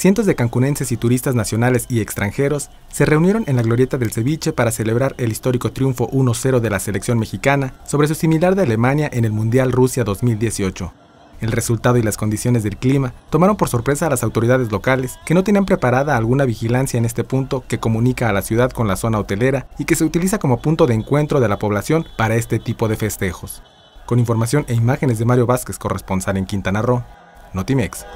cientos de cancunenses y turistas nacionales y extranjeros se reunieron en la glorieta del ceviche para celebrar el histórico triunfo 1-0 de la selección mexicana sobre su similar de Alemania en el Mundial Rusia 2018. El resultado y las condiciones del clima tomaron por sorpresa a las autoridades locales, que no tenían preparada alguna vigilancia en este punto que comunica a la ciudad con la zona hotelera y que se utiliza como punto de encuentro de la población para este tipo de festejos. Con información e imágenes de Mario Vázquez, corresponsal en Quintana Roo, Notimex.